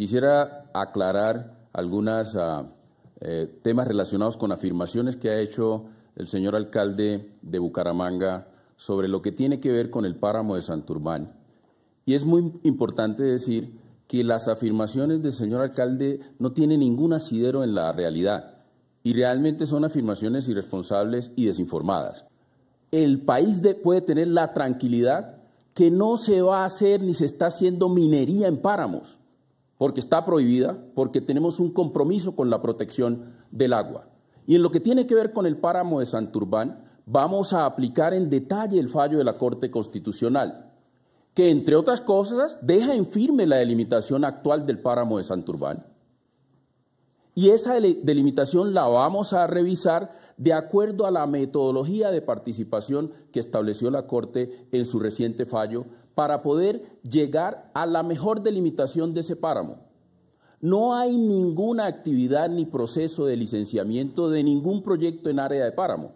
Quisiera aclarar algunos ah, eh, temas relacionados con afirmaciones que ha hecho el señor alcalde de Bucaramanga sobre lo que tiene que ver con el páramo de Santurbán. Y es muy importante decir que las afirmaciones del señor alcalde no tienen ningún asidero en la realidad y realmente son afirmaciones irresponsables y desinformadas. El país puede tener la tranquilidad que no se va a hacer ni se está haciendo minería en páramos porque está prohibida, porque tenemos un compromiso con la protección del agua. Y en lo que tiene que ver con el páramo de Santurbán, vamos a aplicar en detalle el fallo de la Corte Constitucional, que entre otras cosas deja en firme la delimitación actual del páramo de Santurbán, y esa delimitación la vamos a revisar de acuerdo a la metodología de participación que estableció la Corte en su reciente fallo para poder llegar a la mejor delimitación de ese páramo. No hay ninguna actividad ni proceso de licenciamiento de ningún proyecto en área de páramo.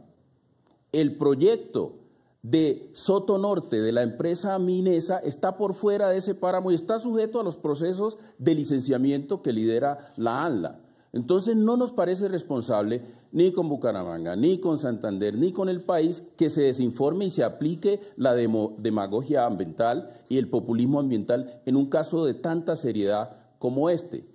El proyecto de Soto Norte de la empresa Minesa está por fuera de ese páramo y está sujeto a los procesos de licenciamiento que lidera la ANLA. Entonces no nos parece responsable ni con Bucaramanga, ni con Santander, ni con el país que se desinforme y se aplique la demagogia ambiental y el populismo ambiental en un caso de tanta seriedad como este.